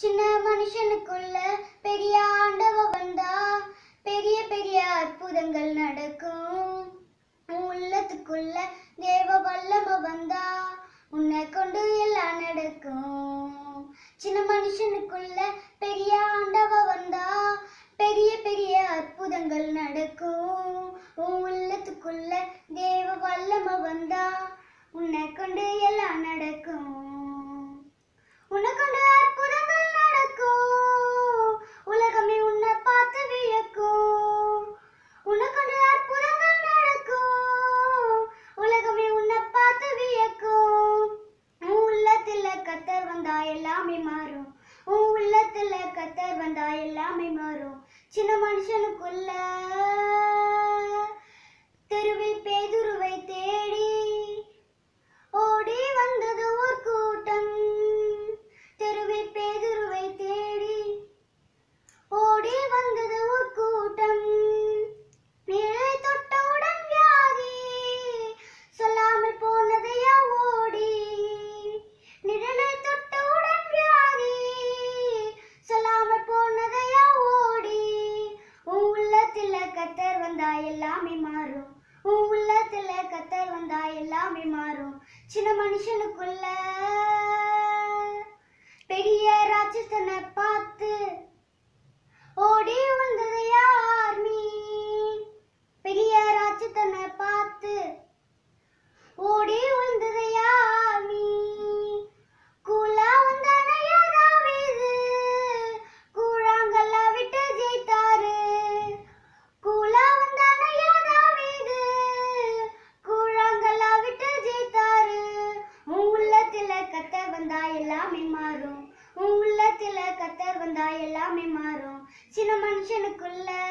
சின்ன மனுஷனுக்குள்ள பெரிய ஆண்டவ வந்தா பெரிய பெரிய அற்புதங்கள் நடக்கும் உள்ளத்துக்குள்ள தேவ வல்லம வந்தா உன்னை கொண்டு எல்லாம் நடக்கும் சின்ன மனுஷனுக்குள்ள பெரிய ஆண்டவ வந்தா பெரிய பெரிய அற்புதங்கள் நடக்கும் உன் உள்ளத்துக்குள்ள தேவ வல்லம வந்தா உன்னை கொண்டு எல்லாம் நடக்கும் எல்லாமே மாறும் உன் உள்ளத்துல கத்தர் வந்தா எல்லாமே மாறும் சின்ன மனுஷனுக்குள்ள தெருவில் பே வந்தா எல்லாமே மாறும் உன் உள்ளத்துல கத்தர் வந்தா எல்லாமே மாறும் சின்ன மனுஷனுக்குள்ள பெரிய ராட்சசனை பார்த்து ஓடி வந்ததையா எல்லாமே மாறும் உன் உள்ளத்துல கத்தர் வந்தா எல்லாமே மாறும் சின்ன மனுஷனுக்குள்ள